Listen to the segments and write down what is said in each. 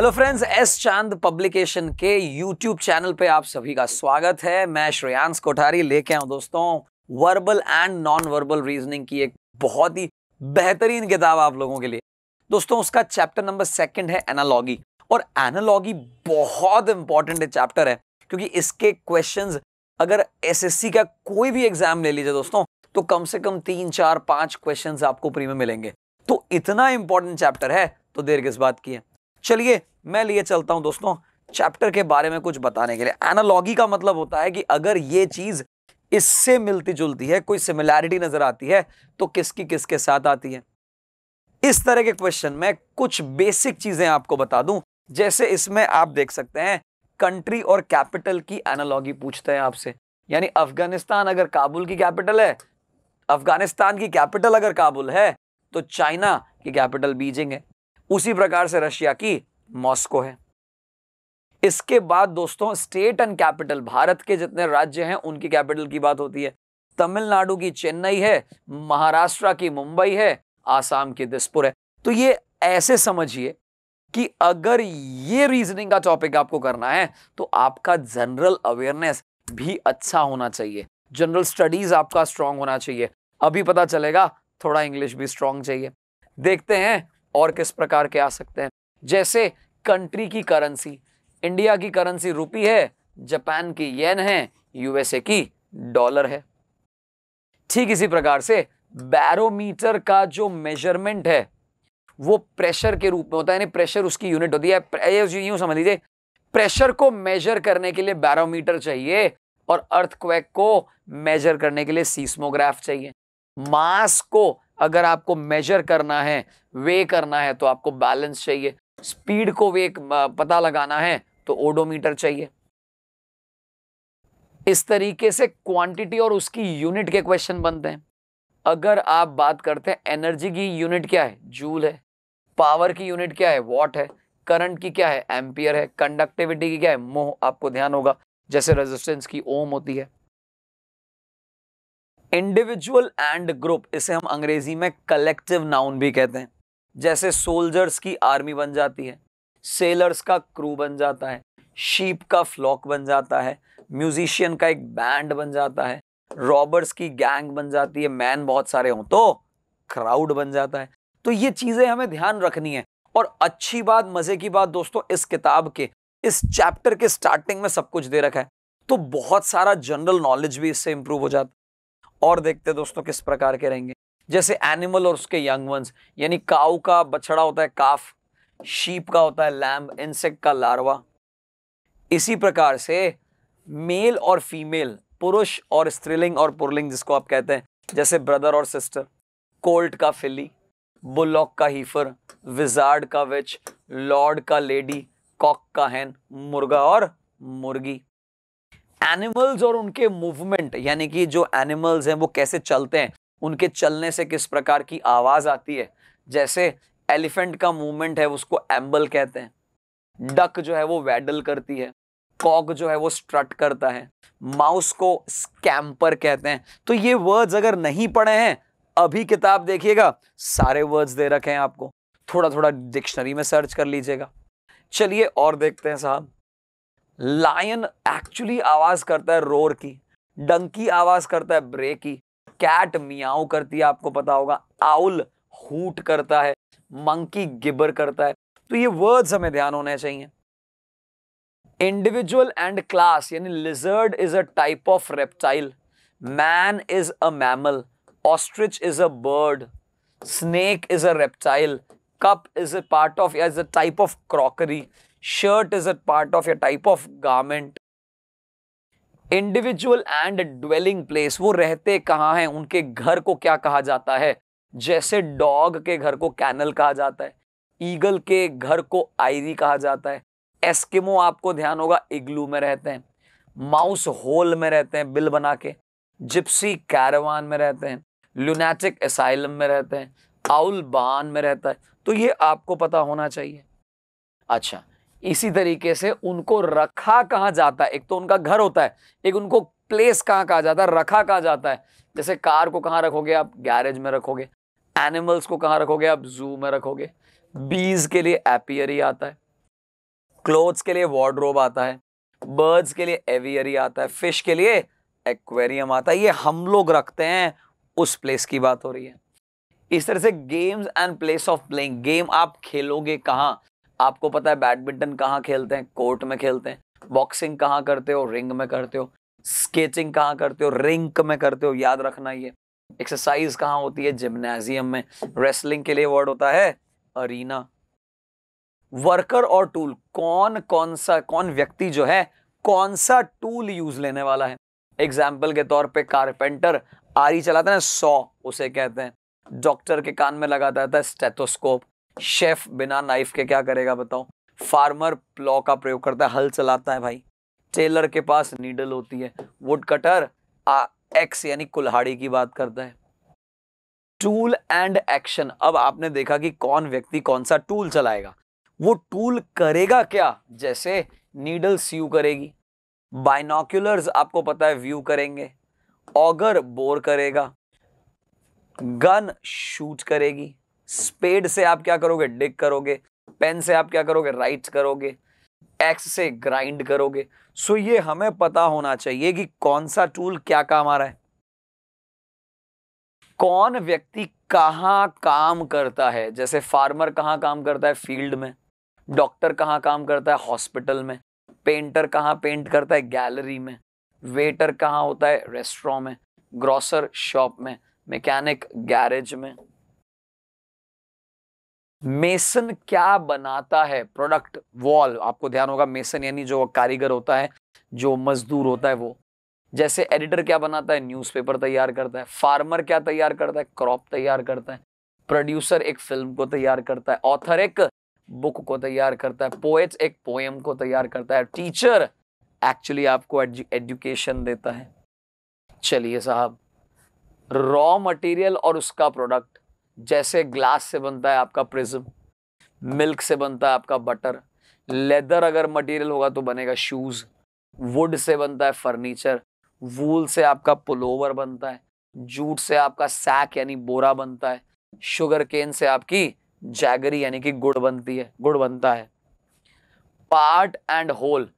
Hello friends S Chand publication के YouTube channel पे आप सभी का स्वागत है मैं श्रेयांश कोठारी लेके आऊँ दोस्तों verbal and non verbal reasoning की एक बहुत ही बेहतरीन किताब आप लोगों के लिए दोस्तों उसका चैप्टर नंबर सेकंड है एनालॉगी और एनालॉगी बहुत इंपॉर्टेंट चैप्टर है क्योंकि इसके क्वेश्चन अगर एस का कोई भी एग्जाम ले लीजिए दोस्तों तो कम से कम तीन चार पांच क्वेश्चन आपको प्री में मिलेंगे तो इतना इंपॉर्टेंट चैप्टर है तो देर किस बात की है चलिए मैं लिए चलता हूं दोस्तों चैप्टर के बारे में कुछ बताने के लिए एनालॉगी का मतलब होता है कि अगर ये चीज़ इससे मिलती जुलती है कोई सिमिलैरिटी नज़र आती है तो किसकी किसके साथ आती है इस तरह के क्वेश्चन में कुछ बेसिक चीज़ें आपको बता दूं जैसे इसमें आप देख सकते हैं कंट्री और कैपिटल की एनालॉगी पूछते हैं आपसे यानी अफगानिस्तान अगर काबुल की कैपिटल है अफगानिस्तान की कैपिटल अगर काबुल है तो चाइना की कैपिटल बीजिंग है उसी प्रकार से रशिया की मॉस्को है इसके बाद दोस्तों स्टेट एंड कैपिटल भारत के जितने राज्य हैं उनकी कैपिटल की बात होती है तमिलनाडु की चेन्नई है महाराष्ट्र की मुंबई है आसाम की दिसपुर है तो ये ऐसे समझिए कि अगर ये रीजनिंग का टॉपिक आपको करना है तो आपका जनरल अवेयरनेस भी अच्छा होना चाहिए जनरल स्टडीज आपका स्ट्रांग होना चाहिए अभी पता चलेगा थोड़ा इंग्लिश भी स्ट्रांग चाहिए देखते हैं और किस प्रकार के आ सकते हैं जैसे कंट्री की करेंसी इंडिया की करेंसी रुपी है जापान की येन है यूएसए की डॉलर है ठीक इसी प्रकार से बैरोमीटर का जो मेजरमेंट है वो प्रेशर के रूप में होता है यानी प्रेशर उसकी यूनिट होती है यूं समझ लीजिए प्रेशर को मेजर करने के लिए बैरोमीटर चाहिए और अर्थक्वेक को मेजर करने के लिए सीस्मोग्राफ चाहिए मास को अगर आपको मेजर करना है वे करना है तो आपको बैलेंस चाहिए स्पीड को वे पता लगाना है तो ओडोमीटर चाहिए इस तरीके से क्वांटिटी और उसकी यूनिट के क्वेश्चन बनते हैं अगर आप बात करते हैं एनर्जी की यूनिट क्या है जूल है पावर की यूनिट क्या है वॉट है करंट की क्या है एम्पियर है कंडक्टिविटी की क्या है मोह आपको ध्यान होगा जैसे रेजिस्टेंस की ओम होती है इंडिविजुअल एंड ग्रुप इसे हम अंग्रेजी में कलेक्टिव नाउन भी कहते हैं जैसे सोल्जर्स की आर्मी बन जाती है सेलर्स का क्रू बन जाता है शीप का फ्लॉक बन जाता है म्यूजिशियन का एक बैंड बन जाता है रॉबर्स की गैंग बन जाती है मैन बहुत सारे हों तो क्राउड बन जाता है तो ये चीज़ें हमें ध्यान रखनी है और अच्छी बात मज़े की बात दोस्तों इस किताब के इस चैप्टर के स्टार्टिंग में सब कुछ दे रखा है तो बहुत सारा जनरल नॉलेज भी इससे इंप्रूव हो जाता है और देखते दोस्तों किस प्रकार के रहेंगे जैसे एनिमल और उसके यंग वंस यानी काउ का बछड़ा होता है काफ शीप का होता है लैम्ब इंसेक्ट का लार्वा इसी प्रकार से मेल और फीमेल पुरुष और स्त्रीलिंग और पुरलिंग जिसको आप कहते हैं जैसे ब्रदर और सिस्टर कोल्ट का फिली बुलॉक का हीफर विजार्ड का विच लॉर्ड का लेडी कॉक का हैन मुर्गा और मुर्गी एनिमल्स और उनके मूवमेंट यानी कि जो एनिमल्स हैं वो कैसे चलते हैं उनके चलने से किस प्रकार की आवाज़ आती है जैसे एलिफेंट का मूवमेंट है उसको एम्बल कहते हैं डक जो है वो वैडल करती है कॉक जो है वो स्ट्रट करता है माउस को स्कैम्पर कहते हैं तो ये वर्ड्स अगर नहीं पढ़े हैं अभी किताब देखिएगा सारे वर्ड्स दे रखे हैं आपको थोड़ा थोड़ा डिक्शनरी में सर्च कर लीजिएगा चलिए और देखते हैं साहब लायन एक्चुअली आवाज करता है रोर की डंकी आवाज करता है ब्रे की कैट मियाओ करती है आपको पता होगा आउल हूट करता है मंकी गिबर करता है तो ये वर्ड्स हमें ध्यान होने चाहिए इंडिविजुअल एंड क्लास यानी lizard is a type of reptile man is a mammal ostrich is a bird snake is a reptile cup is a part of is a type of crockery shirt is a part of your type of garment individual and dwelling place वो रहते कहाँ हैं उनके घर को क्या कहा जाता है जैसे डॉग के घर को कैनल कहा जाता है ईगल के घर को आईरी कहा जाता है एस्किमो आपको ध्यान होगा इग्लू में रहते हैं माउस होल में रहते हैं बिल बना के जिप्सी कैरवान में रहते हैं लुनेटिक एसाइलम में रहते हैं आउल बान में रहता है तो ये आपको पता होना चाहिए अच्छा इसी तरीके से उनको रखा कहाँ जाता है एक तो उनका घर होता है एक उनको प्लेस कहाँ कहा जाता है रखा कहाँ जाता है जैसे कार को कहाँ रखोगे आप गैरेज में रखोगे एनिमल्स को कहाँ रखोगे आप जू में रखोगे बीज के लिए एपियरी आता है क्लोथ्स के लिए वार्ड्रोब आता है बर्ड्स के लिए एवियरी आता है फिश के लिए एक्वेरियम आता है ये हम लोग रखते हैं उस प्लेस की बात हो रही है इस तरह से games and place of playing game आप खेलोगे कहाँ आपको पता है बैडमिंटन कहाँ खेलते हैं कोर्ट में खेलते हैं बॉक्सिंग कहाँ करते हो रिंग में करते हो स्केचिंग कहाँ करते हो रिंक में करते हो याद रखना ये एक्सरसाइज कहाँ होती है जिमनेजियम में रेसलिंग के लिए वर्ड होता है अरीना वर्कर और टूल कौन कौन सा कौन व्यक्ति जो है कौन सा टूल यूज लेने वाला है एग्जाम्पल के तौर पे कारपेंटर आरी चलाते हैं सौ उसे कहते हैं डॉक्टर के कान में लगाता है स्टेथोस्कोप शेफ बिना नाइफ के क्या करेगा बताओ फार्मर प्लॉ का प्रयोग करता है हल चलाता है भाई टेलर के पास नीडल होती है वुड कटर आ, एक्स यानी कुल्हाड़ी की बात करता है टूल एंड एक्शन अब आपने देखा कि कौन व्यक्ति कौन सा टूल चलाएगा वो टूल करेगा क्या जैसे नीडल सीव करेगी बाइनोक्यूलर्स आपको पता है व्यू करेंगे ऑगर बोर करेगा गन शूट करेगी स्पेड से आप क्या करोगे डिग करोगे पेन से आप क्या करोगे राइट करोगे एक्स से ग्राइंड करोगे सो ये हमें पता होना चाहिए कि कौन सा टूल क्या काम आ रहा है कौन व्यक्ति कहाँ काम करता है जैसे फार्मर कहाँ काम करता है फील्ड में डॉक्टर कहाँ काम करता है हॉस्पिटल में पेंटर कहाँ पेंट करता है गैलरी में वेटर कहाँ होता है रेस्टोरेंट में ग्रॉसर शॉप में मैकेनिक गैरेज में मेसन क्या बनाता है प्रोडक्ट वॉल आपको ध्यान होगा मेसन यानी जो कारीगर होता है जो मजदूर होता है वो जैसे एडिटर क्या बनाता है न्यूज़पेपर तैयार करता है फार्मर क्या तैयार करता है क्रॉप तैयार करता है प्रोड्यूसर एक फिल्म को तैयार करता है ऑथर एक बुक को तैयार करता है पोएट्स एक पोएम को तैयार करता है टीचर एक्चुअली आपको एजुकेशन देता है चलिए साहब रॉ मटेरियल और उसका प्रोडक्ट जैसे ग्लास से बनता है आपका प्रिज्म मिल्क से बनता है आपका बटर लेदर अगर मटेरियल होगा तो बनेगा शूज़ वुड से बनता है फर्नीचर वूल से आपका पुलोवर बनता है जूट से आपका सैक यानी बोरा बनता है शुगर केन से आपकी जैगरी यानी कि गुड़ बनती है गुड़ बनता है पार्ट एंड होल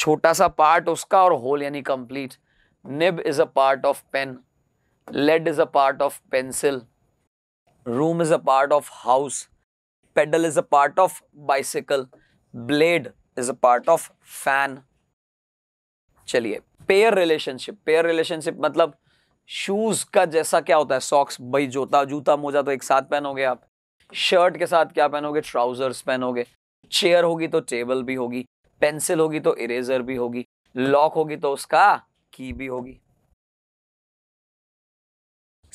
छोटा सा पार्ट उसका और होल यानी complete nib is a part of pen lead is a part of pencil room is a part of house pedal is a part of bicycle blade is a part of fan चलिए pair relationship pair relationship मतलब shoes का जैसा क्या होता है socks भाई जोता जूता मोजा तो एक साथ पहनोगे आप शर्ट के साथ क्या पहनोगे ट्राउजर्स पहनोगे चेयर होगी तो टेबल भी होगी पेंसिल होगी तो इरेजर भी होगी लॉक होगी तो उसका की भी होगी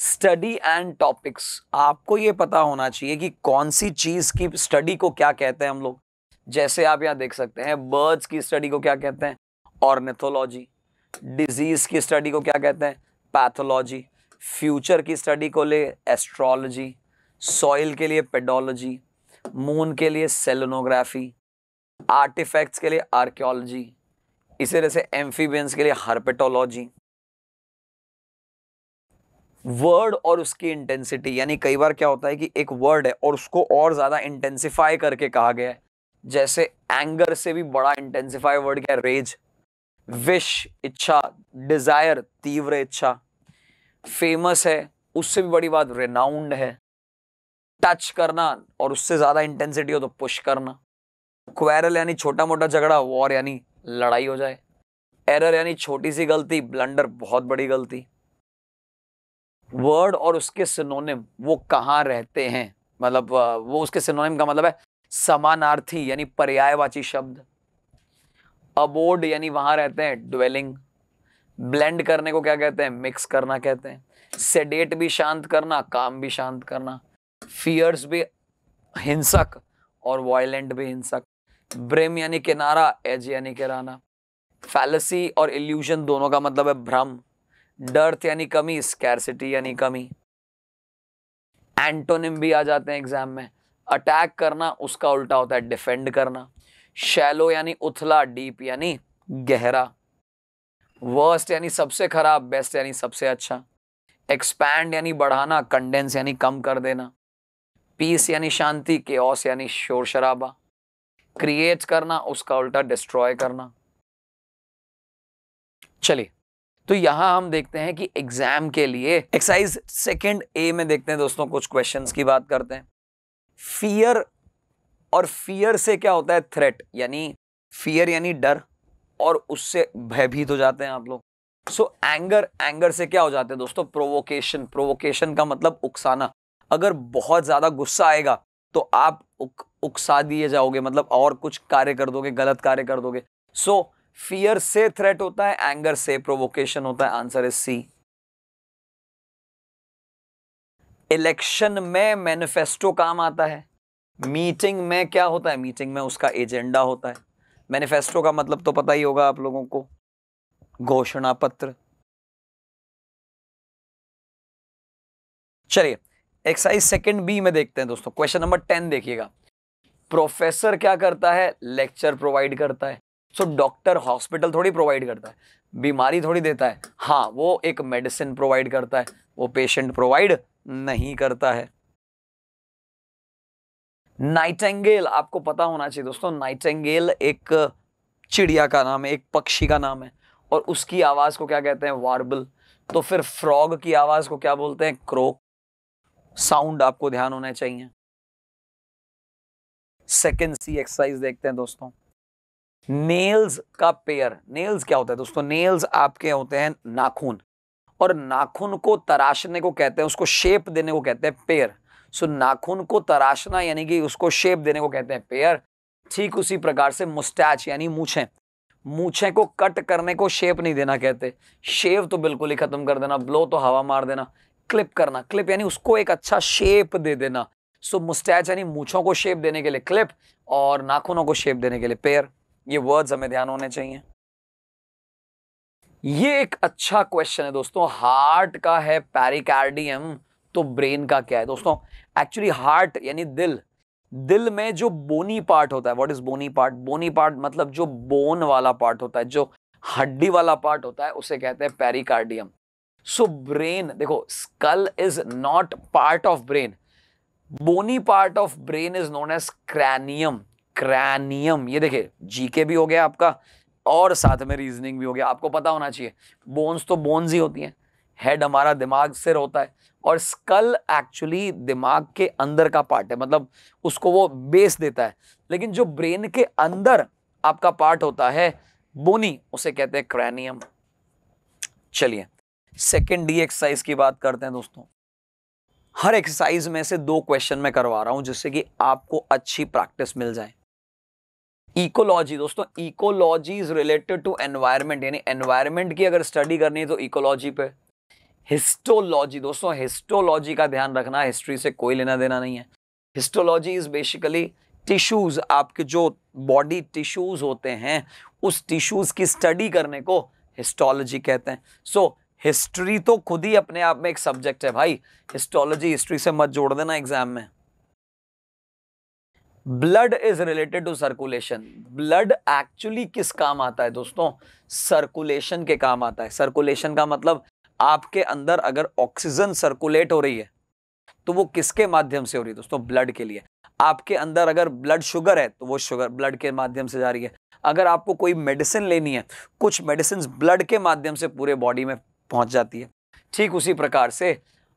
स्टडी एंड टॉपिक्स आपको ये पता होना चाहिए कि कौन सी चीज़ की स्टडी को क्या कहते हैं हम लोग जैसे आप यहाँ देख सकते हैं बर्ड्स की स्टडी को क्या कहते हैं ऑर्नेथोलॉजी डिजीज़ की स्टडी को क्या कहते हैं पैथोलॉजी फ्यूचर की स्टडी को ले एस्ट्रोलॉजी सॉइल के लिए पेडोलॉजी मून के लिए सेलोनोग्राफी आर्टिफैक्ट्स के लिए आर्क्योलॉजी इसी तरह से एम्फीबियंस के लिए हार्पेटोलॉजी वर्ड और उसकी इंटेंसिटी यानी कई बार क्या होता है कि एक वर्ड है और उसको और ज़्यादा इंटेंसिफाई करके कहा गया है जैसे एंगर से भी बड़ा इंटेंसिफाई वर्ड क्या है रेज विश इच्छा डिज़ायर तीव्र इच्छा फेमस है उससे भी बड़ी बात रेनाउंड है टच करना और उससे ज़्यादा इंटेंसिटी हो तो पुश करना क्वेरल यानी छोटा मोटा झगड़ा वॉर यानी लड़ाई हो जाए एरर यानी छोटी सी गलती ब्लंडर बहुत बड़ी गलती वर्ड और उसके सिनोनिम वो कहाँ रहते हैं मतलब वो उसके सिनोनिम का मतलब है समानार्थी यानी पर्यायवाची शब्द अबोर्ड यानी वहाँ रहते हैं ड्वेलिंग ब्लेंड करने को क्या कहते हैं मिक्स करना कहते हैं सेडेट भी शांत करना काम भी शांत करना फियर्स भी हिंसक और वायलेंट भी हिंसक ब्रेम यानी किनारा एज यानी किराना फैलसी और इल्यूजन दोनों का मतलब है भ्रम डर्थ यानी कमी स्कैरसिटी यानी कमी एंटोनिम भी आ जाते हैं एग्जाम में अटैक करना उसका उल्टा होता है डिफेंड करना शैलो यानी उथला डीप यानी गहरा वर्स्ट यानी सबसे खराब बेस्ट यानी सबसे अच्छा एक्सपैंड यानी बढ़ाना कंडेंस यानी कम कर देना पीस यानी शांति के ऑस यानी शोर शराबा क्रिएट करना उसका उल्टा डिस्ट्रॉय करना चलिए तो यहां हम देखते हैं कि एग्जाम के लिए एक्सरसाइज सेकेंड ए में देखते हैं दोस्तों कुछ क्वेश्चन की बात करते हैं फियर और फियर से क्या होता है थ्रेट यानी फियर यानी डर और उससे भयभीत हो जाते हैं आप लोग सो एंगर एंगर से क्या हो जाते हैं दोस्तों प्रोवोकेशन प्रोवोकेशन का मतलब उकसाना अगर बहुत ज़्यादा गुस्सा आएगा तो आप उक, उकसा दिए जाओगे मतलब और कुछ कार्य कर दोगे गलत कार्य कर दोगे सो so, फियर से थ्रेट होता है एंगर से प्रोवोकेशन होता है आंसर इज सी इलेक्शन में मैनिफेस्टो काम आता है मीटिंग में क्या होता है मीटिंग में उसका एजेंडा होता है मैनिफेस्टो का मतलब तो पता ही होगा आप लोगों को घोषणा पत्र चलिए एक्सरसाइज सेकंड बी में देखते हैं दोस्तों क्वेश्चन नंबर टेन देखिएगा प्रोफेसर क्या करता है लेक्चर प्रोवाइड करता है सो डॉक्टर हॉस्पिटल थोड़ी प्रोवाइड करता है बीमारी थोड़ी देता है हाँ वो एक मेडिसिन प्रोवाइड करता है वो पेशेंट प्रोवाइड नहीं करता है नाइटेंगेल आपको पता होना चाहिए दोस्तों नाइटेंगेल एक चिड़िया का नाम है एक पक्षी का नाम है और उसकी आवाज़ को क्या कहते हैं वार्बल तो फिर फ्रॉग की आवाज़ को क्या बोलते हैं क्रोक साउंड आपको ध्यान होना चाहिए सेकेंड सी एक्सरसाइज देखते हैं दोस्तों नेल्स का पेयर नेल्स क्या होता है दोस्तों नेल्स आपके होते हैं नाखून और नाखून को तराशने को कहते हैं उसको शेप देने को कहते हैं पेयर सो नाखून को तराशना यानी कि उसको शेप देने को कहते हैं पेयर ठीक उसी प्रकार से मुस्टैच यानी मूछें मूछें को कट करने को शेप नहीं देना कहते शेव तो बिल्कुल ही खत्म कर देना ब्लो तो हवा मार देना क्लिप करना क्लिप यानी उसको एक अच्छा शेप दे देना सो मुस्टैच यानी मूछों को शेप देने के लिए क्लिप और नाखूनों को शेप देने के लिए पेयर ये वर्ड्स हमें ध्यान होने चाहिए ये एक अच्छा क्वेश्चन है दोस्तों हार्ट का है पैरिकार्डियम तो ब्रेन का क्या है दोस्तों एक्चुअली हार्ट यानी दिल दिल में जो बोनी पार्ट होता है what is bony part bony part मतलब जो बोन वाला पार्ट होता है जो हड्डी वाला पार्ट होता है उसे कहते हैं पेरिकार्डियम सो ब्रेन देखो skull is not part of brain bony part of brain is known as cranium cranium ये देखिए जीके भी हो गया आपका और साथ में रीजनिंग भी हो गया आपको पता होना चाहिए बोन्स तो बोन्स ही होती हैं हेड हमारा दिमाग सिर होता है और स्कल एक्चुअली दिमाग के अंदर का पार्ट है मतलब उसको वो बेस देता है लेकिन जो ब्रेन के अंदर आपका पार्ट होता है बोनी उसे कहते हैं क्रैनियम चलिए सेकेंड डी एक्सरसाइज की बात करते हैं दोस्तों हर एक्सरसाइज में से दो क्वेश्चन मैं करवा रहा हूँ जिससे कि आपको अच्छी प्रैक्टिस मिल जाए इकोलॉजी दोस्तों ecology is related to environment यानी एनवायरमेंट की अगर स्टडी करनी है तो इकोलॉजी पे हिस्टोलॉजी दोस्तों हिस्टोलॉजी का ध्यान रखना हिस्ट्री से कोई लेना देना नहीं है हिस्टोलॉजी इज बेसिकली टिश्यूज आपके जो बॉडी टिश्यूज होते हैं उस टिश्यूज की स्टडी करने को हिस्टोलॉजी कहते हैं सो so, हिस्ट्री तो खुद ही अपने आप में एक सब्जेक्ट है भाई हिस्टोलॉजी हिस्ट्री से मत जोड़ देना एग्जाम में blood is related to circulation blood actually किस काम आता है दोस्तों सर्कुलेशन के काम आता है सर्कुलेशन का मतलब आपके अंदर अगर ऑक्सीजन सर्कुलेट हो रही है तो वो किसके माध्यम से हो रही है दोस्तों ब्लड के लिए आपके अंदर अगर ब्लड शुगर है तो वो शुगर ब्लड के माध्यम से जा रही है अगर आपको कोई मेडिसिन लेनी है कुछ मेडिसिन ब्लड के माध्यम से पूरे बॉडी में पहुंच जाती है ठीक उसी प्रकार से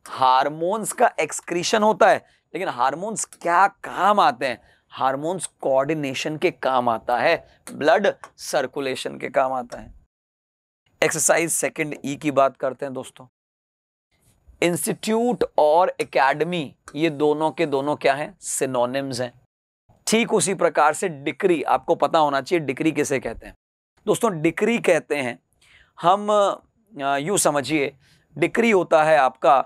हारमोन्स का एक्सक्रीशन होता है लेकिन हारमोन्स क्या काम आते हैं हार्मोन्स कोऑर्डिनेशन के काम आता है ब्लड सर्कुलेशन के काम आता है एक्सरसाइज सेकंड ई की बात करते हैं दोस्तों इंस्टीट्यूट और एकेडमी ये दोनों के दोनों क्या हैं सिनोनिम्स हैं ठीक उसी प्रकार से डिक्री आपको पता होना चाहिए डिक्री किसे कहते हैं दोस्तों डिक्री कहते हैं हम यूँ समझिए डिक्री होता है आपका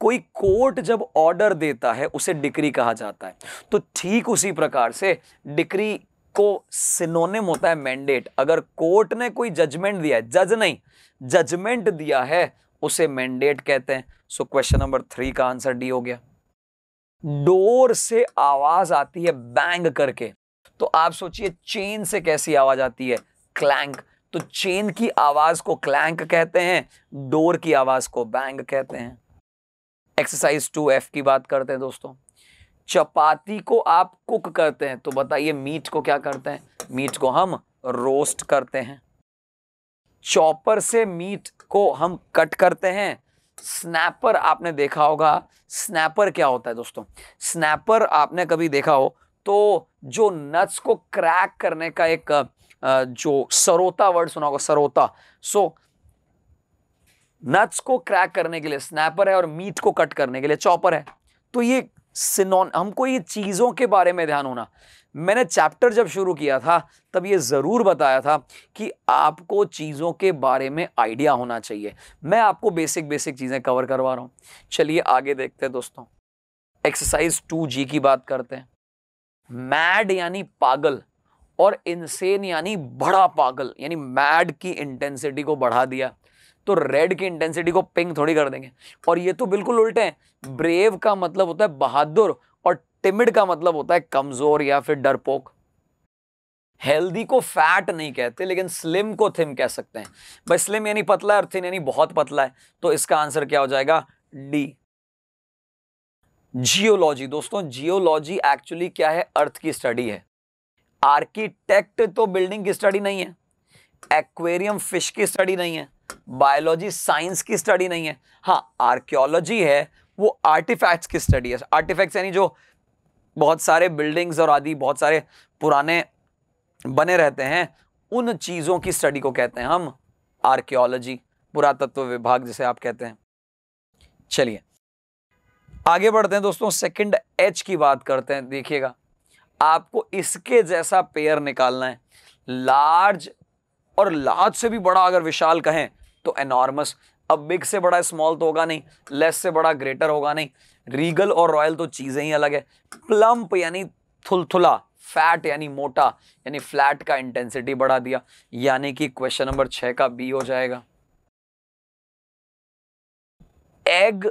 कोई कोर्ट जब ऑर्डर देता है उसे डिक्री कहा जाता है तो ठीक उसी प्रकार से डिक्री को सिनोनिम होता है मैंडेट अगर कोर्ट ने कोई जजमेंट दिया है जज नहीं जजमेंट दिया है उसे मैंडेट कहते हैं सो क्वेश्चन नंबर थ्री का आंसर डी हो गया डोर से आवाज आती है बैंग करके तो आप सोचिए चेन से कैसी आवाज आती है क्लैंक तो चेन की आवाज को क्लैंक कहते हैं डोर की आवाज को बैंग कहते हैं एक्सरसाइज टू एफ की बात करते हैं दोस्तों चपाती को आप कुक करते हैं तो बताइए मीट को क्या करते हैं मीट को हम रोस्ट करते हैं चॉपर से मीट को हम कट करते हैं स्नैपर आपने देखा होगा स्नैपर क्या होता है दोस्तों स्नैपर आपने कभी देखा हो तो जो नट्स को क्रैक करने का एक जो सरोता वर्ड सुना होगा सरोता सो so, नट्स को क्रैक करने के लिए स्नैपर है और मीट को कट करने के लिए चॉपर है तो ये सिनोन हमको ये चीज़ों के बारे में ध्यान होना मैंने चैप्टर जब शुरू किया था तब ये ज़रूर बताया था कि आपको चीज़ों के बारे में आइडिया होना चाहिए मैं आपको बेसिक बेसिक चीज़ें कवर करवा रहा हूँ चलिए आगे देखते हैं दोस्तों एक्सरसाइज टू जी की बात करते हैं मैड यानी पागल और इंसेन यानी बड़ा पागल यानी मैड की इंटेंसिटी को बढ़ा दिया तो रेड की इंटेंसिटी को पिंक थोड़ी कर देंगे और ये तो बिल्कुल उल्टे हैं ब्रेव का मतलब होता है बहादुर और टिमिड का मतलब होता है कमज़ोर या फिर डरपोक हेल्दी को फैट नहीं कहते लेकिन स्लिम को थिम कह सकते हैं भाई स्लिम यानी पतला और थिन यानी बहुत पतला है तो इसका आंसर क्या हो जाएगा डी जियोलॉजी दोस्तों जियोलॉजी एक्चुअली क्या है अर्थ की स्टडी है आर्किटेक्ट तो बिल्डिंग की स्टडी नहीं है एक्वेरियम फिश की स्टडी नहीं है बायोलॉजी साइंस की स्टडी नहीं है हाँ आर्क्योलॉजी है वो आर्टिफैक्ट्स की स्टडी है आर्टिफैक्ट्स यानी जो बहुत सारे बिल्डिंग्स और आदि बहुत सारे पुराने बने रहते हैं उन चीज़ों की स्टडी को कहते हैं हम आर्क्योलॉजी पुरातत्व विभाग जिसे आप कहते हैं चलिए आगे बढ़ते हैं दोस्तों सेकंड एच की बात करते हैं देखिएगा आपको इसके जैसा पेयर निकालना है लार्ज और लार्ज से भी बड़ा अगर विशाल कहें तो एनॉर्मस अब बिग से बड़ा स्मॉल तो होगा नहीं लेस से बड़ा ग्रेटर होगा नहीं रीगल और रॉयल तो चीज़ें ही अलग है प्लम्प यानी थुलथुला फैट यानी मोटा यानी फ्लैट का इंटेंसिटी बढ़ा दिया यानी कि क्वेश्चन नंबर छः का बी हो जाएगा egg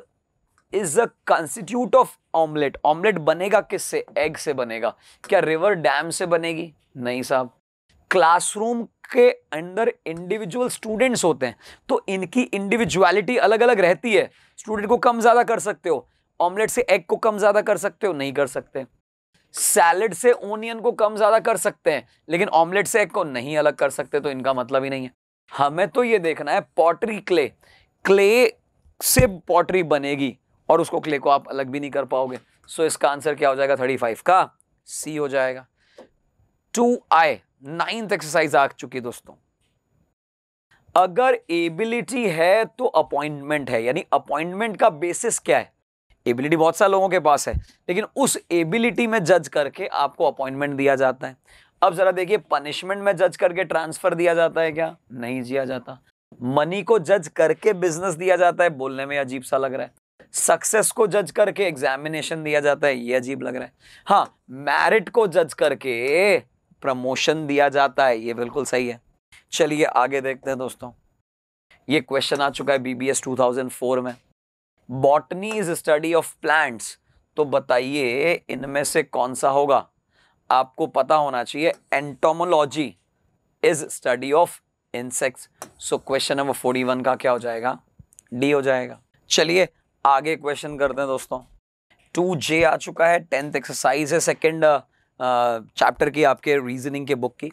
is a constitute of omelette omelette बनेगा किससे एग से बनेगा क्या रिवर डैम से बनेगी नहीं साहब क्लासरूम के अंडर इंडिविजुअल स्टूडेंट्स होते हैं तो इनकी इंडिविजुअलिटी अलग अलग रहती है स्टूडेंट को कम ज़्यादा कर सकते हो ऑमलेट से एग को कम ज़्यादा कर सकते हो नहीं कर सकते सैलड से ओनियन को कम ज़्यादा कर सकते हैं लेकिन ऑमलेट से एग को नहीं अलग कर सकते तो इनका मतलब ही नहीं है हमें तो ये देखना है पॉटरी क्ले क्ले से पॉटरी बनेगी और उसको क्ले को आप अलग भी नहीं कर पाओगे सो so, इसका आंसर क्या हो जाएगा थर्टी फाइव का सी हो जाएगा टू आई नाइन्थ एक्सरसाइज आ चुकी दोस्तों अगर एबिलिटी है तो अपॉइंटमेंट है यानी अपॉइंटमेंट का बेसिस क्या है एबिलिटी बहुत सारे लोगों के पास है लेकिन उस एबिलिटी में जज करके आपको अपॉइंटमेंट दिया जाता है अब जरा देखिए पनिशमेंट में जज करके ट्रांसफर दिया जाता है क्या नहीं दिया जाता मनी को जज करके बिजनेस दिया जाता है बोलने में अजीब सा लग रहा है सक्सेस को जज करके एग्जामिनेशन दिया जाता है ये अजीब लग रहा है हाँ मैरिट को जज करके प्रमोशन दिया जाता है ये बिल्कुल सही है चलिए आगे देखते हैं दोस्तों ये क्वेश्चन आ चुका है बीबीएस 2004 में botany is study of plants तो बताइए इनमें से कौन सा होगा आपको पता होना चाहिए entomology is study of insects so question number forty one का क्या हो जाएगा डी हो जाएगा चलिए आगे क्वेश्चन करते हैं दोस्तों टू जे आ चुका है टेंथ एक्सरसाइज है सेकेंड चैप्टर की आपके रीजनिंग के बुक की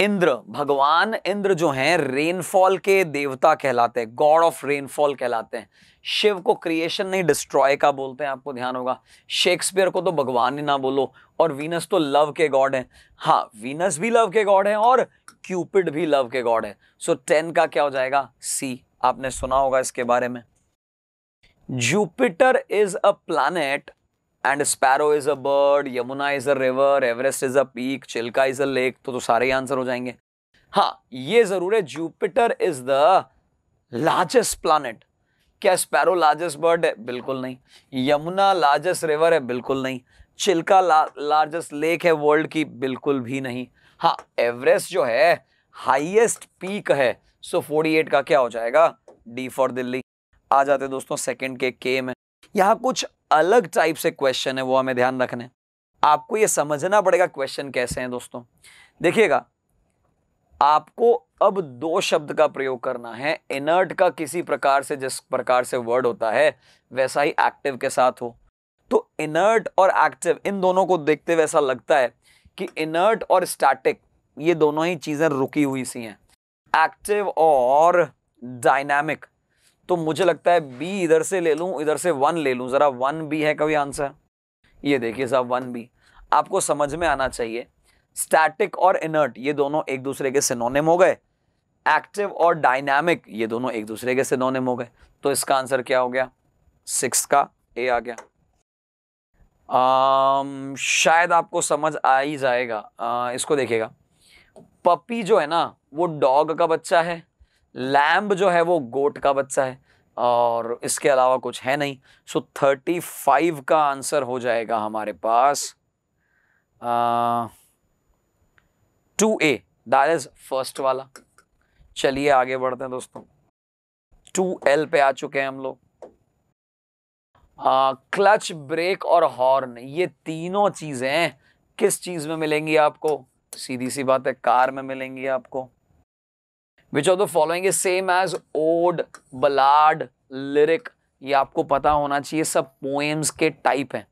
इंद्र भगवान इंद्र जो हैं रेनफॉल के देवता कहलाते हैं गॉड ऑफ रेनफॉल कहलाते हैं शिव को क्रिएशन नहीं डिस्ट्रॉय का बोलते हैं आपको ध्यान होगा शेक्सपियर को तो भगवान ही ना बोलो और वीनस तो लव के गॉड हैं हाँ वीनस भी लव के गॉड हैं और क्यूपिड भी लव के गॉड है सो टेन का क्या हो जाएगा सी आपने सुना होगा इसके बारे में Jupiter is a planet and sparrow is a bird Yamuna is a river Everest is a peak Chilka is a lake तो तो सारे आंसर हो जाएंगे हाँ ये ज़रूर है Jupiter is the largest planet क्या स्पैरो लार्जेस्ट बर्ड है बिल्कुल नहीं यमुना लार्जेस्ट रिवर है बिल्कुल नहीं चिल्का लार्जेस्ट लेक है वर्ल्ड की बिल्कुल भी नहीं हाँ एवरेस्ट जो है हाइएस्ट पीक है सो so 48 का क्या हो जाएगा डी फॉर दिल्ली आ जाते दोस्तों सेकेंड के के में यहां कुछ अलग टाइप से क्वेश्चन है वो हमें ध्यान रखने आपको ये समझना पड़ेगा क्वेश्चन कैसे हैं दोस्तों देखिएगा आपको अब दो शब्द का प्रयोग करना है इनर्ट का किसी प्रकार से जिस प्रकार से वर्ड होता है वैसा ही एक्टिव के साथ हो तो इनर्ट और एक्टिव इन दोनों को देखते हुए ऐसा लगता है कि इनर्ट और स्टैटिक ये दोनों ही चीज़ें रुकी हुई सी हैं एक्टिव और डायनामिक तो मुझे लगता है बी इधर से ले लूँ इधर से वन ले लूँ ज़रा वन बी है कभी आंसर ये देखिए साहब वन बी आपको समझ में आना चाहिए स्टैटिक और इनर्ट ये दोनों एक दूसरे के सिनोनिम हो गए एक्टिव और डायनामिक ये दोनों एक दूसरे के सिनोनिम हो गए तो इसका आंसर क्या हो गया सिक्स का ए आ गया आम, um, शायद आपको समझ आ ही जाएगा आ, uh, इसको देखिएगा पपी जो है ना वो डॉग का बच्चा है लैम्ब जो है वो गोट का बच्चा है और इसके अलावा कुछ है नहीं सो थर्टी फाइव का आंसर हो जाएगा हमारे पास two A that is first वाला चलिए आगे बढ़ते हैं दोस्तों टू एल पे आ चुके हैं हम लोग क्लच ब्रेक और हॉर्न ये तीनों चीज़ें किस चीज़ में मिलेंगी आपको सीधी सी बात है कार में मिलेंगी आपको which of the following is same as ode ballad lyric ये आपको पता होना चाहिए सब पोएम्स के टाइप हैं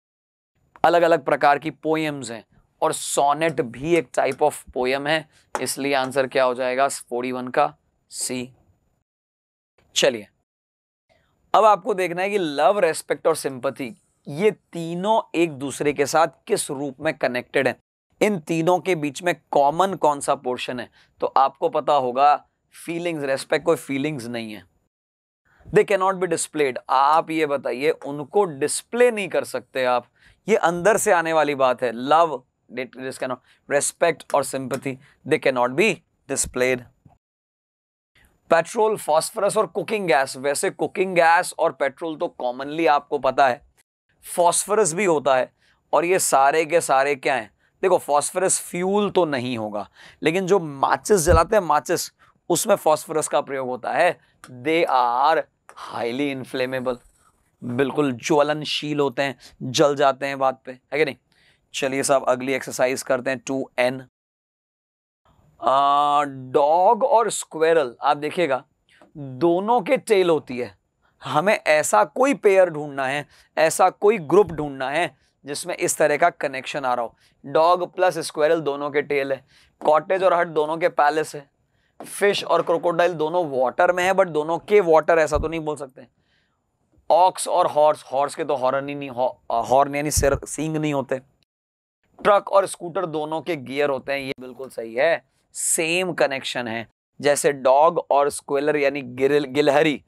अलग अलग प्रकार की पोएम्स हैं और सोनेट भी एक टाइप ऑफ पोएम है इसलिए आंसर क्या हो जाएगा फोर्टी वन का सी चलिए अब आपको देखना है कि लव रेस्पेक्ट और सिंपति ये तीनों एक दूसरे के साथ किस रूप में कनेक्टेड हैं इन तीनों के बीच में कॉमन कौन सा पोर्शन है तो आपको पता होगा फीलिंग्स रेस्पेक्ट कोई फीलिंग्स नहीं है they can not be displayed आप ये बताइए उनको डिस्प्ले नहीं कर सकते आप ये अंदर से आने वाली बात है love this can not respect और sympathy they can not be displayed petrol phosphorus और कुकिंग गैस वैसे कुकिंग गैस और पेट्रोल तो कॉमनली आपको पता है फॉस्फरस भी होता है और ये सारे के सारे क्या हैं देखो फॉस्फरस फ्यूल तो नहीं होगा लेकिन जो माचिस जलाते हैं माचिस उसमें फॉस्फोरस का प्रयोग होता है दे आर हाईली इन्फ्लेमेबल बिल्कुल ज्वलनशील होते हैं जल जाते हैं बात पे है कि नहीं चलिए साहब अगली एक्सरसाइज करते हैं टू एन डॉग और स्क्वेरल आप देखिएगा दोनों के टेल होती है हमें ऐसा कोई पेयर ढूंढना है ऐसा कोई ग्रुप ढूंढना है जिसमें इस तरह का कनेक्शन आ रहा हो डॉग प्लस स्क्वेरल दोनों के टेल है कॉटेज और हट दोनों के पैलेस है फिश और क्रोकोडाइल दोनों वाटर में है बट दोनों के वाटर ऐसा तो नहीं बोल सकते ऑक्स और हॉर्स हॉर्स के तो हॉर्न ही नहीं हॉर्न यानी सिर सींग नहीं होते ट्रक और स्कूटर दोनों के गियर होते हैं ये बिल्कुल सही है सेम कनेक्शन है जैसे डॉग और स्क्वेलर यानी गिरल गिलहरी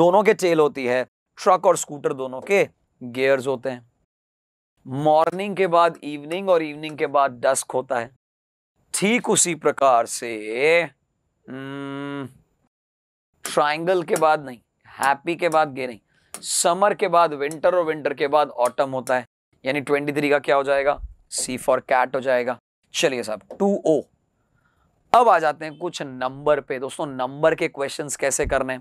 दोनों के टेल होती है ट्रक और स्कूटर दोनों के गियर्स होते हैं मॉर्निंग के बाद इवनिंग और इवनिंग के बाद डस्क होता है ठीक उसी प्रकार से ट्राइंगल hmm, के बाद नहीं हैप्पी के बाद गे नहीं समर के बाद विंटर और विंटर के बाद ऑटम होता है यानी ट्वेंटी थ्री का क्या हो जाएगा सी फॉर कैट हो जाएगा चलिए साहब टू ओ अब आ जाते हैं कुछ नंबर पे दोस्तों नंबर के क्वेश्चंस कैसे करने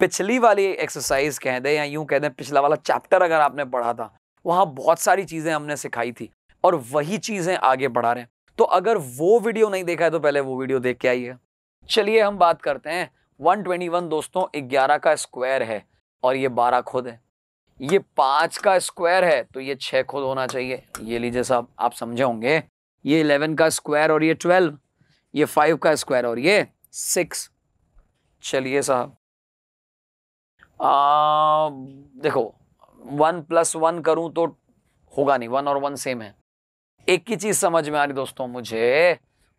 पिछली वाली एक्सरसाइज कह दें या यूं कह दें पिछला वाला चैप्टर अगर आपने पढ़ा था वहां बहुत सारी चीज़ें हमने सिखाई थी और वही चीज़ें आगे बढ़ा रहे हैं तो अगर वो वीडियो नहीं देखा है तो पहले वो वीडियो देख के आइए चलिए हम बात करते हैं 121 दोस्तों 11 का स्क्वायर है और ये 12 खुद है ये पांच का स्क्वायर है तो ये छह खुद होना चाहिए ये लीजिए साहब आप समझे होंगे ये इलेवन का स्क्वायर और ये ट्वेल्व ये फाइव का स्क्वायर और ये सिक्स चलिए साहब देखो वन प्लस वन करूँ तो होगा नहीं वन और वन सेम है एक ही चीज़ समझ में आ रही दोस्तों मुझे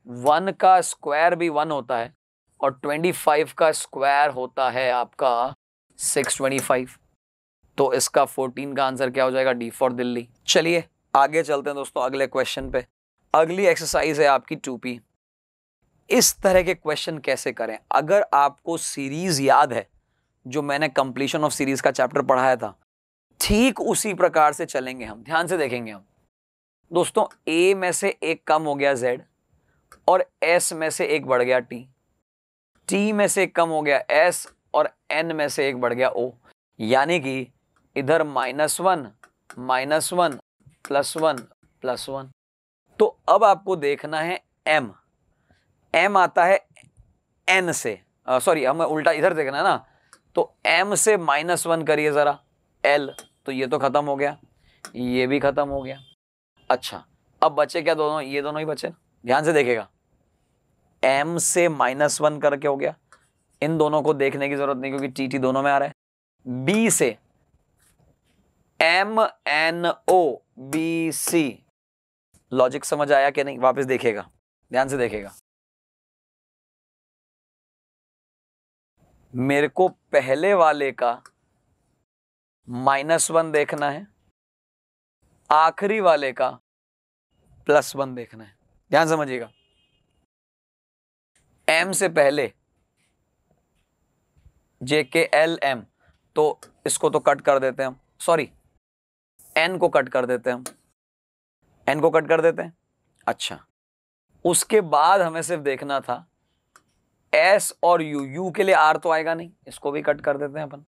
वन का स्क्वायर भी वन होता है और ट्वेंटी फाइव का स्क्वायर होता है आपका सिक्स ट्वेंटी फाइव तो इसका फोर्टीन का आंसर क्या हो जाएगा डी फॉर दिल्ली चलिए आगे चलते हैं दोस्तों अगले क्वेश्चन पे अगली एक्सरसाइज है आपकी टू पी इस तरह के क्वेश्चन कैसे करें अगर आपको सीरीज याद है जो मैंने कंप्लीशन ऑफ सीरीज का चैप्टर पढ़ाया था ठीक उसी प्रकार से चलेंगे हम ध्यान से देखेंगे हम दोस्तों ए में से एक कम हो गया जेड और एस में से एक बढ़ गया टी टी में से कम हो गया एस और एन में से एक बढ़ गया ओ यानी कि इधर minus one minus one plus one plus one तो अब आपको देखना है एम एम आता है एन से सॉरी हमें उल्टा इधर देखना है ना तो एम से माइनस वन करिए ज़रा एल तो ये तो ख़त्म हो गया ये भी ख़त्म हो गया अच्छा अब बचे क्या दोनों ये दोनों ही बचे ध्यान से देखेगा एम से माइनस वन करके हो गया इन दोनों को देखने की जरूरत नहीं क्योंकि टी टी दोनों में आ रहा है बी से M N O B C logic समझ आया कि नहीं वापस देखेगा ध्यान से देखेगा मेरे को पहले वाले का माइनस वन देखना है आखिरी वाले का प्लस वन देखना है ध्यान समझिएगा एम से पहले जे के एल एम तो इसको तो कट कर देते हैं हम सॉरी एन को कट कर देते हैं हम एन को कट कर देते हैं अच्छा उसके बाद हमें सिर्फ देखना था एस और यू यू के लिए आर तो आएगा नहीं इसको भी कट कर देते हैं अपन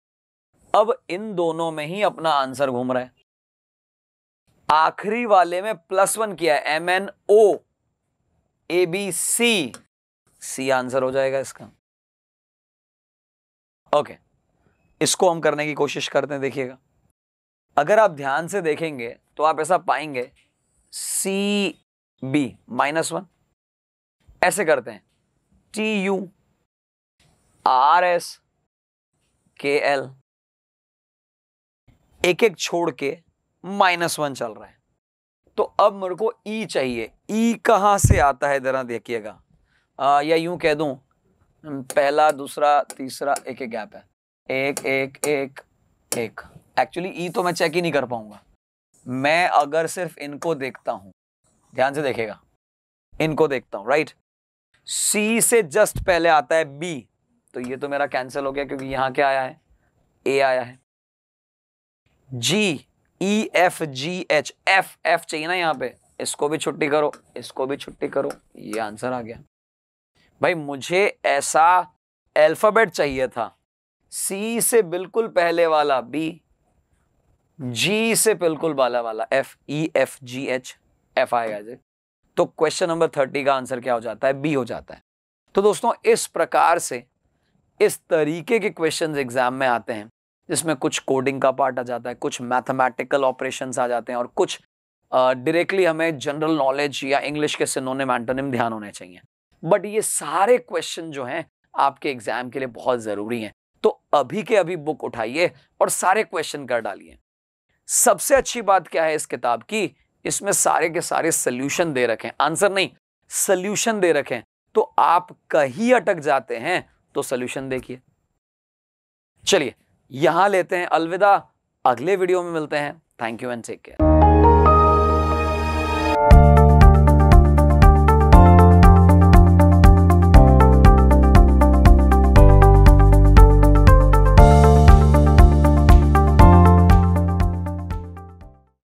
अब इन दोनों में ही अपना आंसर घूम रहा है आखिरी वाले में प्लस वन किया M N O A B C C answer हो जाएगा इसका ओके okay. इसको हम करने की कोशिश करते हैं देखिएगा अगर आप ध्यान से देखेंगे तो आप ऐसा पाएंगे सी बी माइनस वन ऐसे करते हैं T U R S K L एक एक छोड़ के माइनस वन चल रहा है तो अब मेरे को ई e चाहिए ई e कहां से आता है जरा देखिएगा आ, या यूं कह दूं पहला दूसरा तीसरा एक एक गैप है एक एक एक एक एक्चुअली ई e तो मैं चेक ही नहीं कर पाऊंगा मैं अगर सिर्फ इनको देखता हूं ध्यान से देखेगा इनको देखता हूं राइट सी से जस्ट पहले आता है बी तो ये तो मेरा कैंसिल हो गया क्योंकि यहां क्या आया है ए आया है G E F G H F F चाहिए ना यहां पे इसको भी छुट्टी करो इसको भी छुट्टी करो ये आंसर आ गया भाई मुझे ऐसा अल्फ़ाबेट चाहिए था सी से बिल्कुल पहले वाला बी जी से बिल्कुल वाला वाला F E F G H F I G तो क्वेश्चन नंबर थर्टी का आंसर क्या हो जाता है बी हो जाता है तो दोस्तों इस प्रकार से इस तरीके के क्वेश्चंस एग्जाम में आते हैं जिसमें कुछ कोडिंग का पार्ट आ जाता है कुछ मैथमेटिकल ऑपरेशंस आ जाते हैं और कुछ डायरेक्टली uh, हमें जनरल नॉलेज या इंग्लिश के सिनोनिम एंटोनिम ध्यान होने चाहिए बट ये सारे क्वेश्चन जो हैं आपके एग्जाम के लिए बहुत ज़रूरी हैं तो अभी के अभी बुक उठाइए और सारे क्वेश्चन कर डालिए सबसे अच्छी बात क्या है इस किताब की इसमें सारे के सारे सल्यूशन दे हैं आंसर नहीं सल्यूशन दे रखें तो आप कहीं अटक जाते हैं तो सल्यूशन देखिए चलिए यहां लेते हैं अलविदा अगले वीडियो में मिलते हैं thank you and take care